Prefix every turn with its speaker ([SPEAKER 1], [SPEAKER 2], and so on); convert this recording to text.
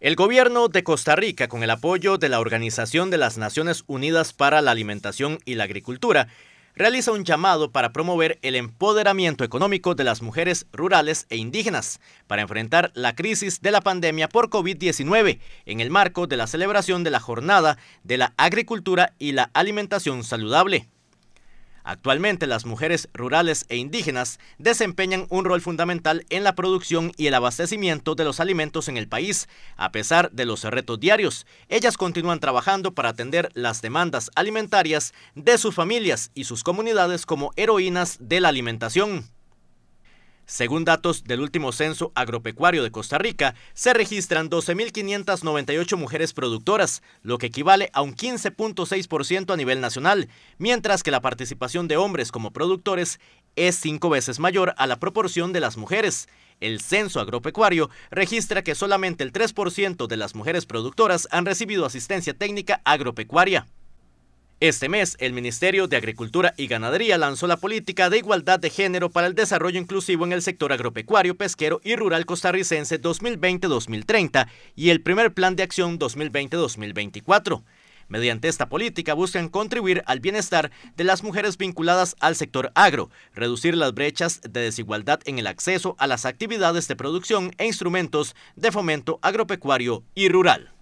[SPEAKER 1] El gobierno de Costa Rica, con el apoyo de la Organización de las Naciones Unidas para la Alimentación y la Agricultura, realiza un llamado para promover el empoderamiento económico de las mujeres rurales e indígenas para enfrentar la crisis de la pandemia por COVID-19 en el marco de la celebración de la Jornada de la Agricultura y la Alimentación Saludable. Actualmente las mujeres rurales e indígenas desempeñan un rol fundamental en la producción y el abastecimiento de los alimentos en el país. A pesar de los retos diarios, ellas continúan trabajando para atender las demandas alimentarias de sus familias y sus comunidades como heroínas de la alimentación. Según datos del último censo agropecuario de Costa Rica, se registran 12.598 mujeres productoras, lo que equivale a un 15.6% a nivel nacional, mientras que la participación de hombres como productores es cinco veces mayor a la proporción de las mujeres. El censo agropecuario registra que solamente el 3% de las mujeres productoras han recibido asistencia técnica agropecuaria. Este mes, el Ministerio de Agricultura y Ganadería lanzó la política de igualdad de género para el desarrollo inclusivo en el sector agropecuario, pesquero y rural costarricense 2020-2030 y el primer plan de acción 2020-2024. Mediante esta política buscan contribuir al bienestar de las mujeres vinculadas al sector agro, reducir las brechas de desigualdad en el acceso a las actividades de producción e instrumentos de fomento agropecuario y rural.